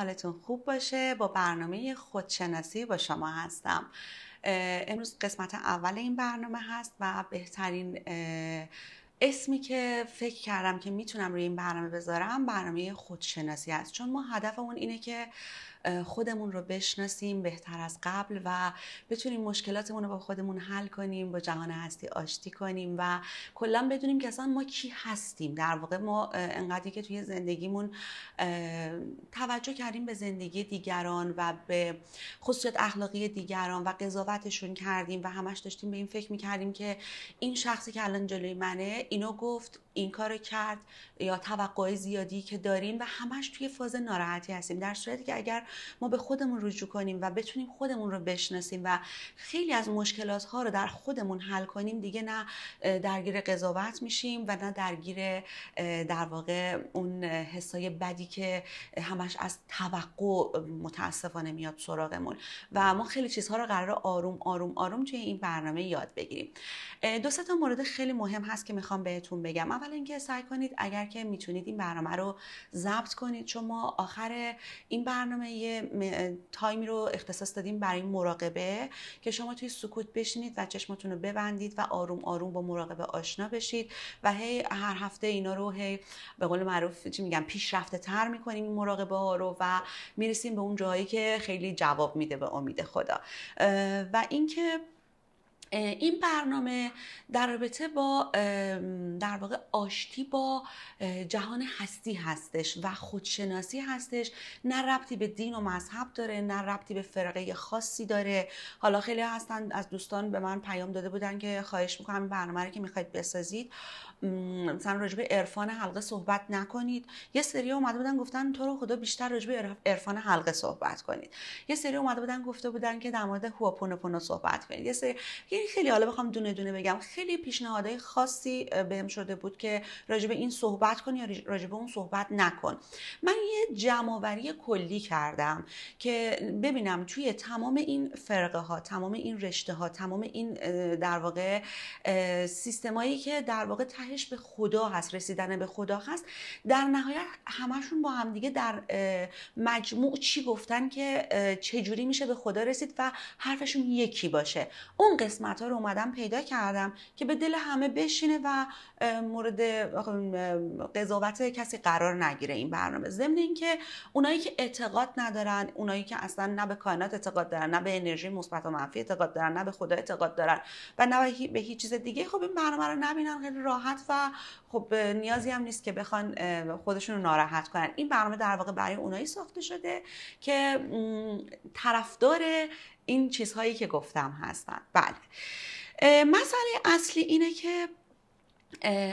حالتون خوب باشه با برنامه خودشناسی با شما هستم امروز قسمت اول این برنامه هست و بهترین اسمی که فکر کردم که میتونم روی این برنامه بذارم برنامه خودشناسی هست چون ما هدفمون اینه که خودمون رو بشناسیم بهتر از قبل و بتونیم مشکلاتمون رو با خودمون حل کنیم با جهان هستی آشتی کنیم و کلا بدونیم که اصلا ما کی هستیم در واقع ما انقدری که توی زندگیمون توجه کردیم به زندگی دیگران و به خصوصیت اخلاقی دیگران و قضاوتشون کردیم و همش داشتیم به این فکر میکردیم که این شخصی که الان جلوی منه اینو گفت این کارو کرد یا توقع زیادی که داریم و همش توی فاز ناراحتی هستیم در صورتی که اگر ما به خودمون رجوع کنیم و بتونیم خودمون رو بشناسیم و خیلی از مشکلات ها رو در خودمون حل کنیم دیگه نه درگیر قضاوت میشیم و نه درگیر در واقع اون حسای بدی که همش از توقع متاسفانه میاد سراغمون و ما خیلی چیزها رو قرار آروم آروم آروم توی این برنامه یاد بگیریم دو تا مورد خیلی مهم هست که میخوام بهتون بگم اول اینکه سعی کنید اگر که میتونید این برنامه رو ضبط کنید چون ما آخر این برنامه یه تایمی رو اختصاص دادیم برای مراقبه که شما توی سکوت بشینید و چشمتون رو ببندید و آروم آروم با مراقبه آشنا بشید و هی هر هفته اینا رو هی به قول معروف چی میگم پیشرفته تر میکنیم این مراقبه ها رو و میرسیم به اون جایی که خیلی جواب میده به امید خدا و اینکه این برنامه در رابطه با در واقع آشتی با جهان هستی هستش و خودشناسی هستش نه ربطی به دین و مذهب داره نه ربطی به فرقه خاصی داره حالا خیلی هستن از دوستان به من پیام داده بودن که خواهش میکنم برنامه رو که میخواید بسازید مثلا راجبه عرفان حلقه صحبت نکنید یه سری اومده بودن گفتن تو رو خدا بیشتر راجبه به عرفان حلقه صحبت کنید یه سری اومده بودن گفته بودن که در مورد هواپونوپونو صحبت کنید یه سری خیلی خیلی حالا بخوام دونه دونه بگم خیلی پیشنهادهای خاصی بهم شده بود که راجب این صحبت کن یا راجبه اون صحبت نکن من یه جمعآوری کلی کردم که ببینم توی تمام این فرقه ها تمام این رشته ها تمام این در واقع سیستمایی که در واقع تهش به خدا هست رسیدن به خدا هست در نهایت همشون با همدیگه در مجموع چی گفتن که چجوری میشه به خدا رسید و حرفشون یکی باشه اون قسمت قسمت رو اومدم پیدا کردم که به دل همه بشینه و مورد قضاوت کسی قرار نگیره این برنامه ضمن اینکه اونایی که اعتقاد ندارن اونایی که اصلا نه به کائنات اعتقاد دارن نه به انرژی مثبت و منفی اعتقاد دارن نه به خدا اعتقاد دارن و نه به هیچ چیز دیگه خب این برنامه رو نبینن خیلی راحت و خب نیازی هم نیست که بخوان خودشون رو ناراحت کنن این برنامه در واقع برای اونایی ساخته شده که طرفدار این چیزهایی که گفتم هستن بله مسئله اصلی اینه که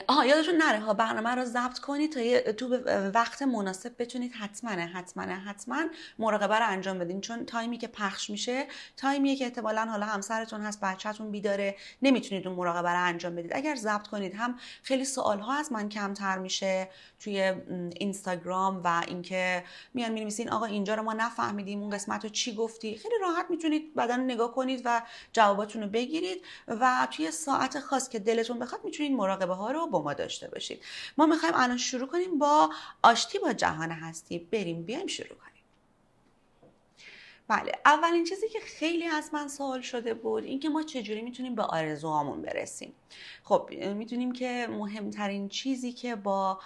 آها یادشون نره ها برنامه رو ضبط کنید تا تو وقت مناسب بتونید حتما حتما حتما مراقبه رو انجام بدین چون تایمی که پخش میشه تایمی که احتمالا حالا همسرتون هست بچهتون بیداره نمیتونید اون مراقبه رو انجام بدید اگر ضبط کنید هم خیلی سوال ها از من کمتر میشه توی اینستاگرام و اینکه میان مینویسین آقا اینجا رو ما نفهمیدیم اون قسمت رو چی گفتی خیلی راحت میتونید بدن نگاه کنید و جواباتون رو بگیرید و توی ساعت خاص که دلتون بخواد میتونید مراقبه رو با ما داشته باشید ما میخوایم الان شروع کنیم با آشتی با جهان هستی بریم بیایم شروع کنیم بله اولین چیزی که خیلی از من سوال شده بود اینکه ما چجوری میتونیم به آرزوهامون برسیم خب میتونیم که مهمترین چیزی که با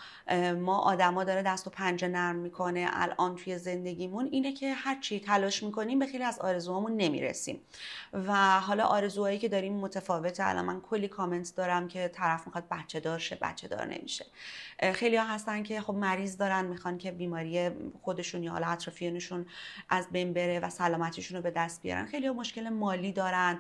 ما آدما داره دست و پنجه نرم میکنه الان توی زندگیمون اینه که هرچی تلاش میکنیم به خیلی از آرزوهامون نمیرسیم و حالا آرزوهایی که داریم متفاوته الان من کلی کامنت دارم که طرف میخواد بچه دار شه بچه دار نمیشه خیلی ها هستن که خب مریض دارن میخوان که بیماری خودشون یا حالا از بین بره و سلامتیشون رو به دست بیارن خیلی مشکل مالی دارن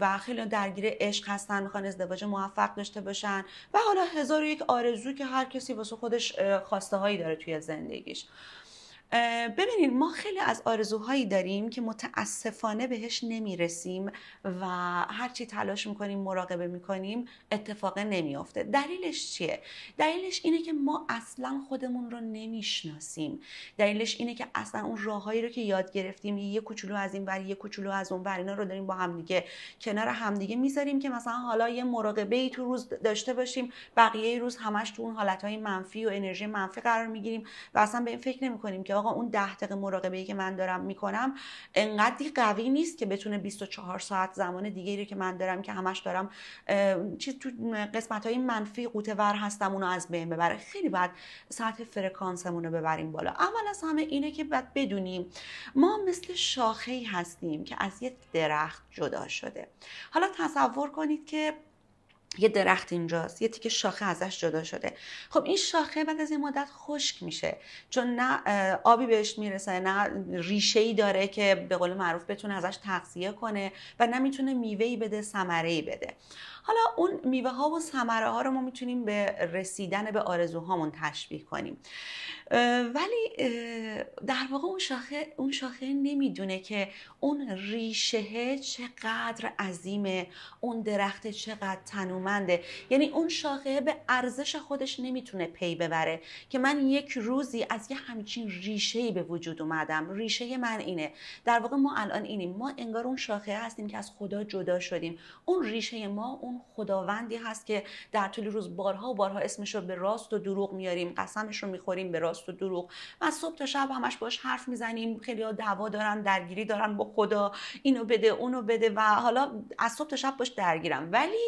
و خیلی درگیر عشق هستن میخوان ازدواج موفق داشته باشن و حالا هزار و یک آرزو که هر کسی واسه خودش خواسته هایی داره توی زندگیش ببینید ما خیلی از آرزوهایی داریم که متاسفانه بهش نمیرسیم و هرچی تلاش میکنیم مراقبه میکنیم اتفاق نمیافته دلیلش چیه؟ دلیلش اینه که ما اصلا خودمون رو نمیشناسیم دلیلش اینه که اصلا اون راههایی رو که یاد گرفتیم یه کوچولو از این بر یه کوچولو از اون بر اینا رو داریم با همدیگه کنار همدیگه میذاریم که مثلا حالا یه مراقبه تو روز داشته باشیم بقیه روز همش تو اون حالت منفی و انرژی منفی قرار میگیریم و اصلا به این فکر نمیکنیم که آقا اون ده دقیقه مراقبه ای که من دارم میکنم انقدری قوی نیست که بتونه 24 ساعت زمان رو که من دارم که همش دارم چیز تو قسمت های منفی قوطه ور هستم اونو از بین ببره خیلی بعد سطح فرکانسمون رو ببریم بالا اول از همه اینه که باید بدونیم ما مثل شاخه هستیم که از یک درخت جدا شده حالا تصور کنید که یه درخت اینجاست یه تیکه شاخه ازش جدا شده خب این شاخه بعد از این مدت خشک میشه چون نه آبی بهش میرسه نه ریشه ای داره که به قول معروف بتونه ازش تغذیه کنه و نه میتونه میوه ای بده ثمره ای بده حالا اون میوه ها و ثمره ها رو ما میتونیم به رسیدن به آرزوهامون تشبیه کنیم ولی در واقع اون شاخه اون شاخه نمیدونه که اون ریشه چقدر عظیمه اون درخت چقدر تنومنده یعنی اون شاخه به ارزش خودش نمیتونه پی ببره که من یک روزی از یه همچین ریشه به وجود اومدم ریشه من اینه در واقع ما الان اینیم ما انگار اون شاخه هستیم که از خدا جدا شدیم اون ریشه ما اون خداوندی هست که در طول روز بارها و بارها اسمش رو به راست و دروغ میاریم قسمش رو میخوریم به راست و دروغ و صبح تا شب همش باش حرف میزنیم خیلی دعوا دارن درگیری دارن با خدا اینو بده اونو بده و حالا از صبح تا شب باش درگیرم ولی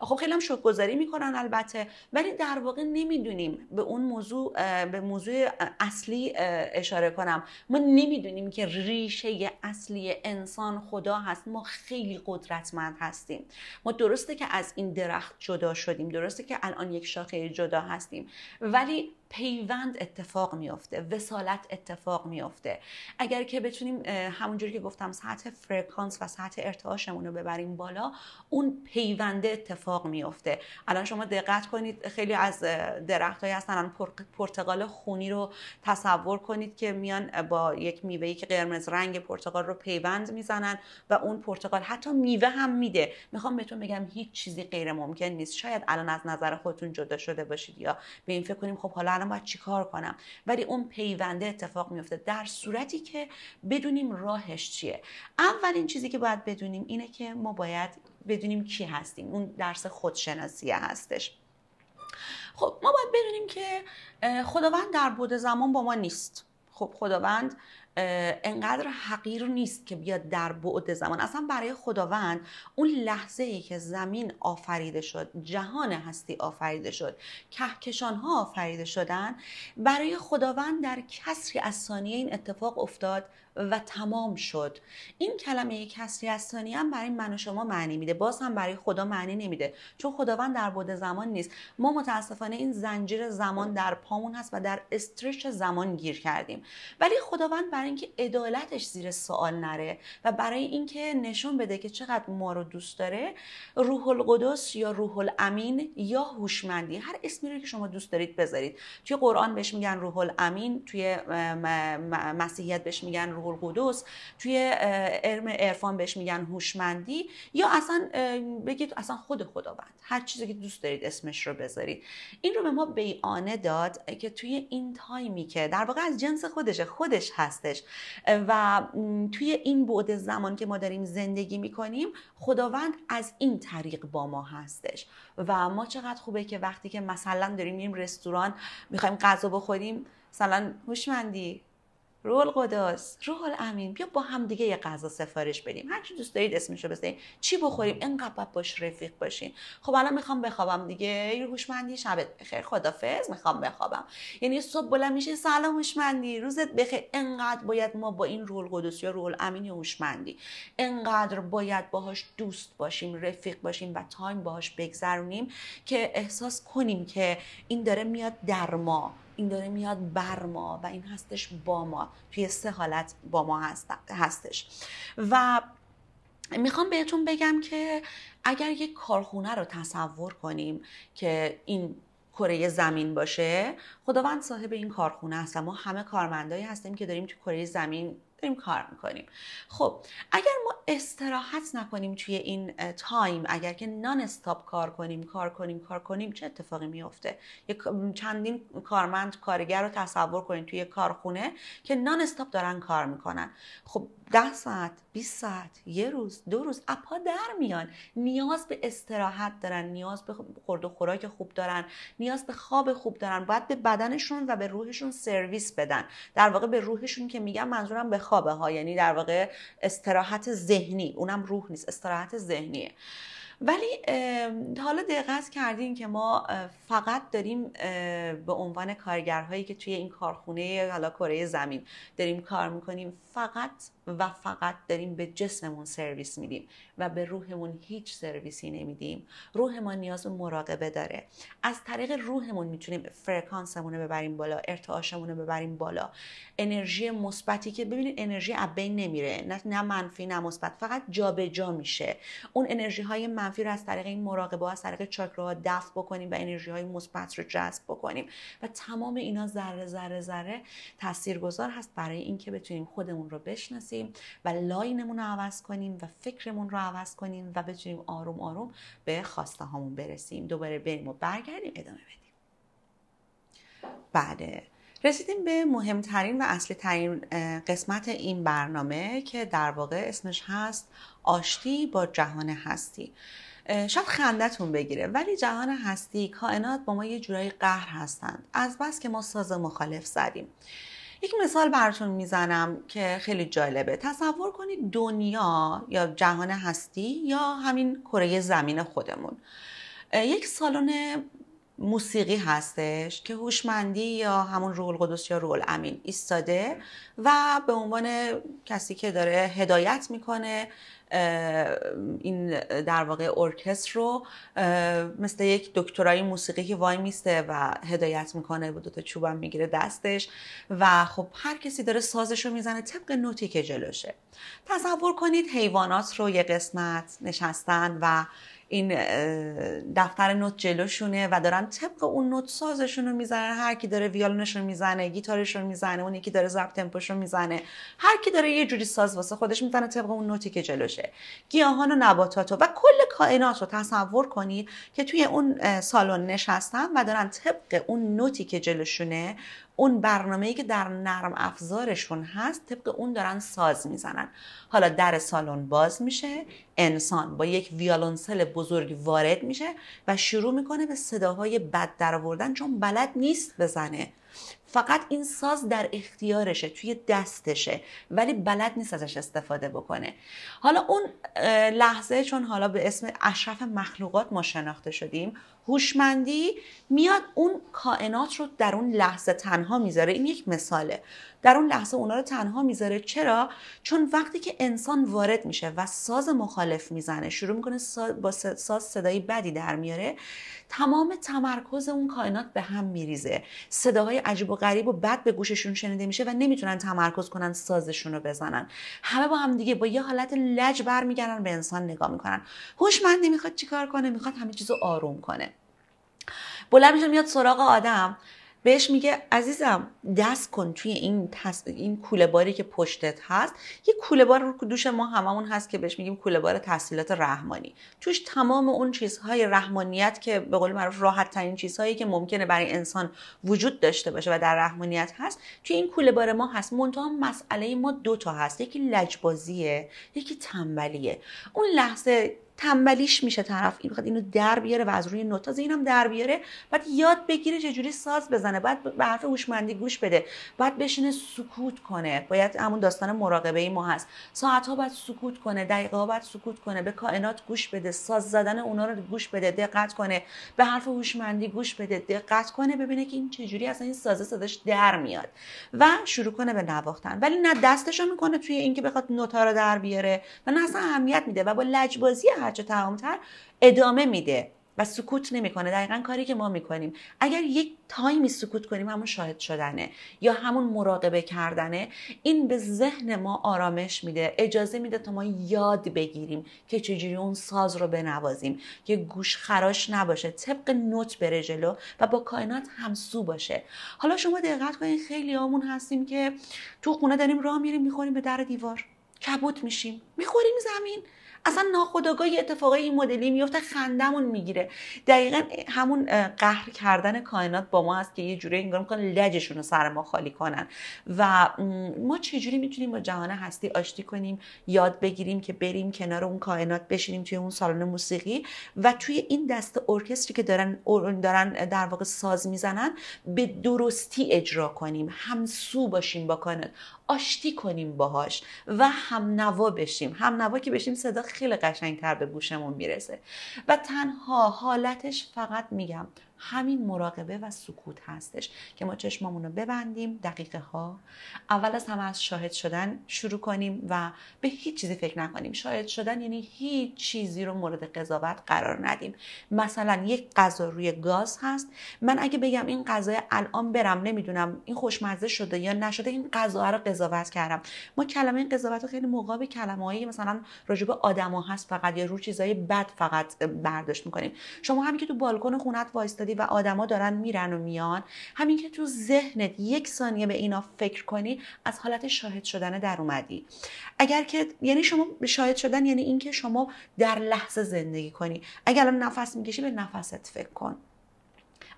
خب خیلی هم میکنن البته ولی در واقع نمیدونیم به اون موضوع به موضوع اصلی اشاره کنم ما نمیدونیم که ریشه اصلی انسان خدا هست ما خیلی قدرتمند هستیم ما درسته که از این درخت جدا شدیم درسته که الان یک شاخه جدا هستیم ولی پیوند اتفاق میافته وسالت اتفاق میافته اگر که بتونیم همونجوری که گفتم سطح فرکانس و سطح ارتعاشمون رو ببریم بالا اون پیونده اتفاق میافته الان شما دقت کنید خیلی از درختهایی هستن پرتقال خونی رو تصور کنید که میان با یک میوه که قرمز رنگ پرتقال رو پیوند میزنن و اون پرتقال حتی میوه هم میده میخوام بهتون بگم هیچ چیزی غیر ممکن نیست شاید الان از نظر خودتون جدا شده باشید یا به این فکر کنیم خب حالا الان باید چیکار کنم ولی اون پیونده اتفاق میفته در صورتی که بدونیم راهش چیه اولین چیزی که باید بدونیم اینه که ما باید بدونیم کی هستیم اون درس خودشناسیه هستش خب ما باید بدونیم که خداوند در بود زمان با ما نیست خب خداوند انقدر حقیر نیست که بیاد در بعد زمان اصلا برای خداوند اون لحظه ای که زمین آفریده شد جهان هستی آفریده شد کهکشان ها آفریده شدن برای خداوند در کسری از ثانیه این اتفاق افتاد و تمام شد این کلمه کسری از هم برای من و شما معنی میده باز هم برای خدا معنی نمیده چون خداوند در بود زمان نیست ما متاسفانه این زنجیر زمان در پامون هست و در استرش زمان گیر کردیم ولی خداوند برای اینکه عدالتش زیر سوال نره و برای اینکه نشون بده که چقدر ما رو دوست داره روح القدس یا روح الامین یا هوشمندی هر اسمی رو که شما دوست دارید بذارید توی قرآن بهش میگن روح الامین توی مسیحیت بهش میگن روح توی ارم عرفان بهش میگن هوشمندی یا اصلا بگید اصلا خود خداوند هر چیزی که دوست دارید اسمش رو بذارید این رو به ما بیانه داد که توی این تایمی که در واقع از جنس خودش خودش هستش و توی این بعد زمان که ما داریم زندگی میکنیم خداوند از این طریق با ما هستش و ما چقدر خوبه که وقتی که مثلا داریم میریم رستوران میخوایم غذا بخوریم مثلا هوشمندی روح القدس روح الامین بیا با هم دیگه یه غذا سفارش بدیم هر چی دوست دارید اسمشو بزنید چی بخوریم انقدر باش رفیق باشین خب الان میخوام بخوابم دیگه هوشمندی شبت بخیر خدافظ میخوام بخوابم یعنی صبح بلند میشه سلام هوشمندی روزت بخیر انقدر باید ما با این رول القدس یا روح الامین یا هوشمندی انقدر باید باهاش دوست باشیم رفیق باشیم و تایم باهاش بگذرونیم که احساس کنیم که این داره میاد در ما این داره میاد بر ما و این هستش با ما توی سه حالت با ما هستش و میخوام بهتون بگم که اگر یک کارخونه رو تصور کنیم که این کره زمین باشه خداوند صاحب این کارخونه است ما همه کارمندایی هستیم که داریم تو کره زمین داریم کار میکنیم خب اگر ما استراحت نکنیم توی این تایم اگر که نان استاپ کار کنیم کار کنیم کار کنیم چه اتفاقی میفته چندین کارمند کارگر رو تصور کنید توی کارخونه که نان استاپ دارن کار میکنن خب ده ساعت 20 ساعت یه روز دو روز اپا در میان نیاز به استراحت دارن نیاز به خورد و خوراک خوب دارن نیاز به خواب خوب دارن باید به بدنشون و به روحشون سرویس بدن در واقع به روحشون که میگم منظورم به خوابه ها یعنی در واقع استراحت ذهنی اونم روح نیست استراحت ذهنیه ولی حالا دقت کردین که ما فقط داریم به عنوان کارگرهایی که توی این کارخونه حالا کره زمین داریم کار میکنیم فقط و فقط داریم به جسممون سرویس میدیم و به روحمون هیچ سرویسی نمیدیم روح ما نیاز به مراقبه داره از طریق روحمون میتونیم فرکانسمون رو ببریم بالا ارتعاشمون رو ببریم بالا انرژی مثبتی که ببینید انرژی از نمیره نه منفی نه مثبت فقط جابجا میشه اون انرژی های منفی رو از طریق این مراقبه از طریق چاکراها دفع بکنیم و انرژی های مثبت رو جذب بکنیم و تمام اینا ذره ذره ذره تاثیرگذار هست برای اینکه بتونیم خودمون رو بشناسیم و لاینمون رو عوض کنیم و فکرمون رو عوض کنیم و بتونیم آروم آروم به خواسته هامون برسیم دوباره بریم و برگردیم ادامه بدیم بله رسیدیم به مهمترین و اصلی ترین قسمت این برنامه که در واقع اسمش هست آشتی با جهان هستی شاید خندتون بگیره ولی جهان هستی کائنات با ما یه جورایی قهر هستند از بس که ما ساز مخالف زدیم یک مثال براتون میزنم که خیلی جالبه تصور کنید دنیا یا جهان هستی یا همین کره زمین خودمون یک سالن موسیقی هستش که هوشمندی یا همون رول قدس یا رول امین ایستاده و به عنوان کسی که داره هدایت میکنه این در واقع ارکستر رو مثل یک دکترای موسیقی که وای میسته و هدایت میکنه و دوتا چوبم میگیره دستش و خب هر کسی داره سازش رو میزنه طبق نوتی که جلوشه تصور کنید حیوانات رو یه قسمت نشستن و این دفتر نوت جلوشونه و دارن طبق اون نوت سازشون رو میزنن هر کی داره ویالونشون میزنه گیتارش رو میزنه اون یکی داره زب میزنه هر کی داره یه جوری ساز واسه خودش میزنه طبق اون نوتی که جلوشه گیاهان و نباتات و کل کائنات رو تصور کنی که توی اون سالن نشستن و دارن طبق اون نوتی که جلوشونه اون برنامه‌ای که در نرم افزارشون هست طبق اون دارن ساز میزنن حالا در سالن باز میشه انسان با یک ویالونسل بزرگ وارد میشه و شروع میکنه به صداهای بد درآوردن چون بلد نیست بزنه فقط این ساز در اختیارشه توی دستشه ولی بلد نیست ازش استفاده بکنه حالا اون لحظه چون حالا به اسم اشرف مخلوقات ما شناخته شدیم هوشمندی میاد اون کائنات رو در اون لحظه تنها میذاره این یک مثاله در اون لحظه اونا رو تنها میذاره چرا چون وقتی که انسان وارد میشه و ساز مخالف میزنه شروع میکنه با ساز صدای بدی در میاره تمام تمرکز اون کائنات به هم میریزه صداهای عجیب و غریب و بد به گوششون شنیده میشه و نمیتونن تمرکز کنن سازشون رو بزنن همه با هم دیگه با یه حالت لج برمیگردن به انسان نگاه میکنن هوشمند نمیخواد چیکار کنه میخواد همه چیزو آروم کنه بلند میشه میاد سراغ آدم بهش میگه عزیزم دست کن توی این, تس... این کوله باری که پشتت هست یه کوله بار رو دوش ما هممون هست که بهش میگیم کوله بار تحصیلات رحمانی توش تمام اون چیزهای رحمانیت که به قول معروف راحت ترین چیزهایی که ممکنه برای انسان وجود داشته باشه و در رحمانیت هست توی این کوله بار ما هست منتها مسئله ما دوتا هست یکی لجبازیه یکی تنبلیه اون لحظه تنبلیش میشه طرف این میخواد اینو در بیاره و از روی نوت اینم در بیاره بعد یاد بگیره چجوری ساز بزنه بعد به حرف هوشمندی گوش بده بعد بشینه سکوت کنه باید همون داستان مراقبه ای ما هست ساعت ها باید سکوت کنه دقیقه ها باید سکوت کنه به کائنات گوش بده ساز زدن اونا رو گوش بده دقت کنه به حرف هوشمندی گوش بده دقت کنه ببینه که این چجوری اصلا این سازه سازش در میاد و شروع کنه به نواختن ولی نه دستشو میکنه توی اینکه بخواد نوتا رو در بیاره و نه اصلا اهمیت میده و با لجبازی بچه تمامتر ادامه میده و سکوت نمیکنه دقیقا کاری که ما میکنیم اگر یک تایمی سکوت کنیم همون شاهد شدنه یا همون مراقبه کردنه این به ذهن ما آرامش میده اجازه میده تا ما یاد بگیریم که چجوری اون ساز رو بنوازیم که گوش خراش نباشه طبق نوت بره جلو و با کائنات همسو باشه حالا شما دقت کنید خیلی آمون هستیم که تو خونه داریم راه میریم میخوریم به در دیوار کبوت میشیم میخوریم زمین اصلا ناخودآگاه یه اتفاقای این مدلی میفته خندمون میگیره دقیقا همون قهر کردن کائنات با ما هست که یه جوری انگار میکنه لجشون رو سر ما خالی کنن و ما چجوری میتونیم با جهان هستی آشتی کنیم یاد بگیریم که بریم کنار اون کائنات بشینیم توی اون سالن موسیقی و توی این دست ارکستری که دارن دارن در واقع ساز میزنن به درستی اجرا کنیم همسو باشیم با کائنات آشتی کنیم باهاش و هم نوا بشیم هم نوا که بشیم صدا خیلی قشنگتر به گوشمون میرسه و تنها حالتش فقط میگم همین مراقبه و سکوت هستش که ما چشمامون رو ببندیم دقیقه ها اول از همه از شاهد شدن شروع کنیم و به هیچ چیزی فکر نکنیم شاهد شدن یعنی هیچ چیزی رو مورد قضاوت قرار ندیم مثلا یک غذا روی گاز هست من اگه بگم این غذا الان برم نمیدونم این خوشمزه شده یا نشده این غذا رو قضاوت کردم ما کلمه این قضاوت رو خیلی به کلمه هایی مثلا راجب آدما هست فقط یا رو چیزای بد فقط برداشت میکنیم شما همین که تو بالکن خونت وایستادی شدی و آدما دارن میرن و میان همین که تو ذهنت یک ثانیه به اینا فکر کنی از حالت شاهد شدن در اومدی اگر که یعنی شما شاهد شدن یعنی اینکه شما در لحظه زندگی کنی اگر الان نفس میکشی به نفست فکر کن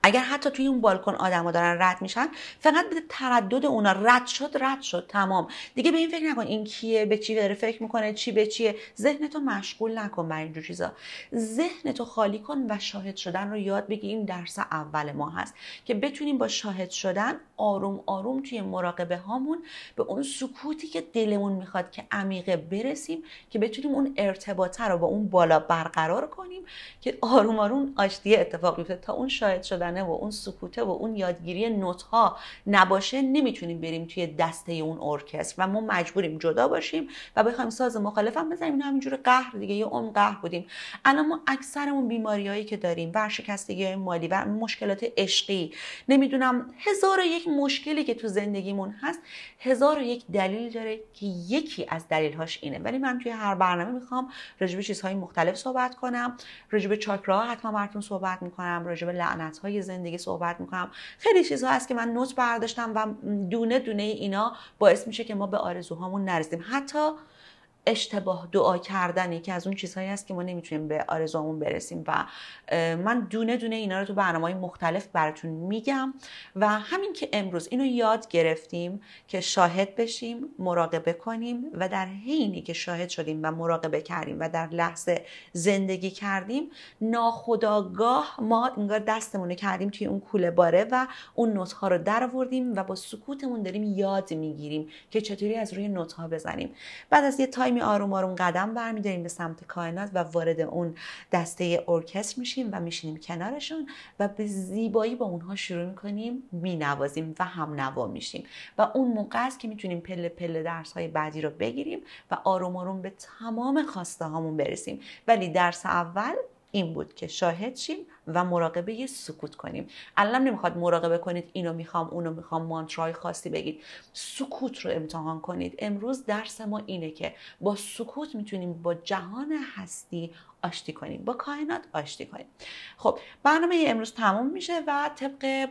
اگر حتی توی اون بالکن آدما دارن رد میشن فقط به تردد اونا رد شد رد شد تمام دیگه به این فکر نکن این کیه به چی داره فکر میکنه چی به چیه ذهن تو مشغول نکن بر اینجور چیزا ذهن تو خالی کن و شاهد شدن رو یاد بگی این درس اول ما هست که بتونیم با شاهد شدن آروم آروم توی مراقبه هامون به اون سکوتی که دلمون میخواد که عمیقه برسیم که بتونیم اون ارتباطه رو با اون بالا برقرار کنیم که آروم آروم آشتی اتفاق میفته تا اون شاهد شدن کردنه و اون سکوته و اون یادگیری نوت ها نباشه نمیتونیم بریم توی دسته اون ارکستر و ما مجبوریم جدا باشیم و بخوایم ساز مخالفم بزنیم همینجوری قهر دیگه یه عمر قهر بودیم الان ما اکثرمون بیماریایی که داریم شکستگی های مالی و مشکلات عشقی نمیدونم هزار و یک مشکلی که تو زندگیمون هست هزار و یک دلیل داره که یکی از دلیل هاش اینه ولی من توی هر برنامه میخوام به چیزهای مختلف صحبت کنم راجبه چاکراها حتما براتون صحبت میکنم راجبه لعنت های زندگی صحبت میکنم خیلی چیزها هست که من نوت برداشتم و دونه دونه اینا باعث میشه که ما به آرزوهامون نرسیم حتی اشتباه دعا کردن که از اون چیزهایی هست که ما نمیتونیم به آرزومون برسیم و من دونه دونه اینا رو تو برنامه های مختلف براتون میگم و همین که امروز اینو یاد گرفتیم که شاهد بشیم مراقبه کنیم و در حینی که شاهد شدیم و مراقبه کردیم و در لحظه زندگی کردیم ناخداگاه ما انگار دستمون رو کردیم توی اون کوله باره و اون نوتها رو درآوردیم و با سکوتمون داریم یاد میگیریم که چطوری از روی نوتها بزنیم بعد از یه تایم آروم آروم قدم برمیداریم به سمت کائنات و وارد اون دسته ارکستر میشیم و میشینیم کنارشون و به زیبایی با اونها شروع میکنیم مینوازیم و هم نوا میشیم و اون موقع است که میتونیم پله پله درس های بعدی رو بگیریم و آروم آروم به تمام خواسته هامون برسیم ولی درس اول این بود که شاهد شیم و مراقبه سکوت کنیم الان نمیخواد مراقبه کنید اینو میخوام اونو میخوام مانترای خاصی بگید سکوت رو امتحان کنید امروز درس ما اینه که با سکوت میتونیم با جهان هستی آشتی کنیم با کائنات آشتی کنیم خب برنامه امروز تموم میشه و طبق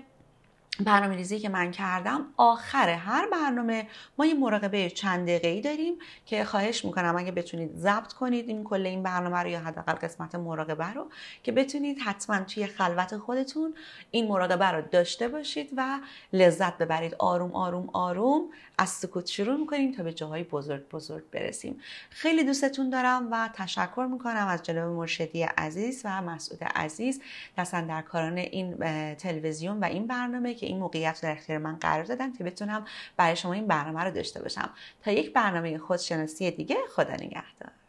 برنامه ریزی که من کردم آخر هر برنامه ما یه مراقبه چند دقیقه داریم که خواهش میکنم اگه بتونید ضبط کنید این کل این برنامه رو یا حداقل قسمت مراقبه رو که بتونید حتما توی خلوت خودتون این مراقبه رو داشته باشید و لذت ببرید آروم آروم آروم از سکوت شروع میکنیم تا به جاهای بزرگ بزرگ برسیم خیلی دوستتون دارم و تشکر میکنم از جناب مرشدی عزیز و مسعود عزیز در کاران این تلویزیون و این برنامه که این موقعیت در اختیار من قرار دادن که بتونم برای شما این برنامه رو داشته باشم تا یک برنامه خودشناسی دیگه خدا نگهدار